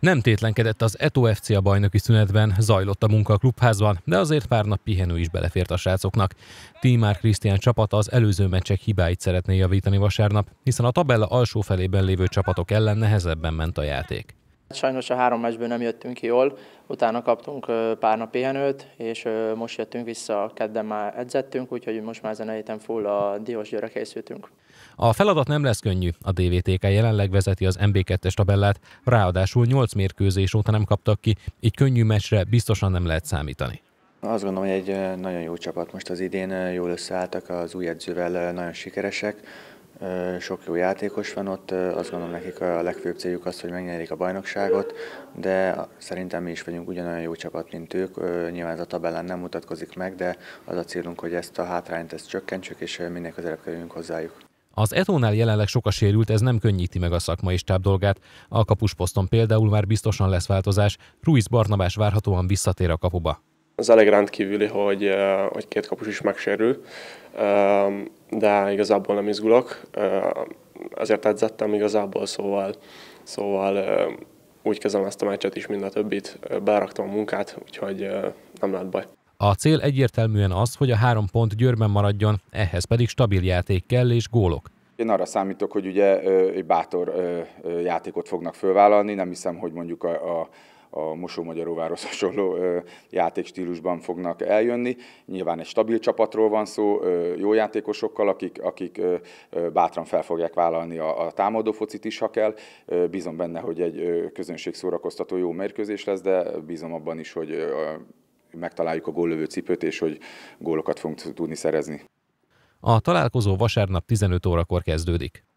Nem tétlenkedett az Eto FC a bajnoki szünetben, zajlott a munka a klubházban, de azért pár nap pihenő is belefért a srácoknak. Tímár Krisztián csapata az előző meccsek hibáit szeretné javítani vasárnap, hiszen a tabella alsó felében lévő csapatok ellen nehezebben ment a játék. Sajnos a három meccsből nem jöttünk ki jól, utána kaptunk pár nap pihenőt, és most jöttünk vissza, kedden már edzettünk, úgyhogy most már ezen a héten full a Diós Győre készültünk. A feladat nem lesz könnyű. A DVTK jelenleg vezeti az MB2-es tabellát, ráadásul 8 mérkőzés óta nem kaptak ki, így könnyű meccsre biztosan nem lehet számítani. Azt gondolom, hogy egy nagyon jó csapat most az idén, jól összeálltak, az új edzővel nagyon sikeresek, sok jó játékos van ott, azt gondolom nekik a legfőbb céljuk az, hogy megnyerik a bajnokságot, de szerintem mi is vagyunk ugyanolyan jó csapat, mint ők. Nyilván ez a tabellán nem mutatkozik meg, de az a célunk, hogy ezt a hátrányt ezt csökkentsük, és minél közelebb kerüljünk hozzájuk. Az Etónál jelenleg soka sérült, ez nem könnyíti meg a szakmai stáb dolgát. A kapusposzton például már biztosan lesz változás, Ruiz Barnabás várhatóan visszatér a kapuba. Az elég rendkívüli, hogy, eh, hogy két kapus is megsérül, eh, de igazából nem izgulok. Ezért eh, edzettem igazából, szóval, szóval úgy kezelem ezt a meccset is, mind a többit. Beraktam a munkát, úgyhogy nem lett baj. A cél egyértelműen az, hogy a három pont győrben maradjon, ehhez pedig stabil játék kell és gólok. Én arra számítok, hogy ugye egy bátor játékot fognak fölvállalni, nem hiszem, hogy mondjuk a, a a Mosó Magyaróváros hasonló játékstílusban fognak eljönni. Nyilván egy stabil csapatról van szó, jó játékosokkal, akik, akik bátran fel fogják vállalni a, a támadó focit is, ha kell. Bízom benne, hogy egy közönség szórakoztató jó mérkőzés lesz, de bízom abban is, hogy megtaláljuk a góllövő cipőt, és hogy gólokat fogunk tudni szerezni. A találkozó vasárnap 15 órakor kezdődik.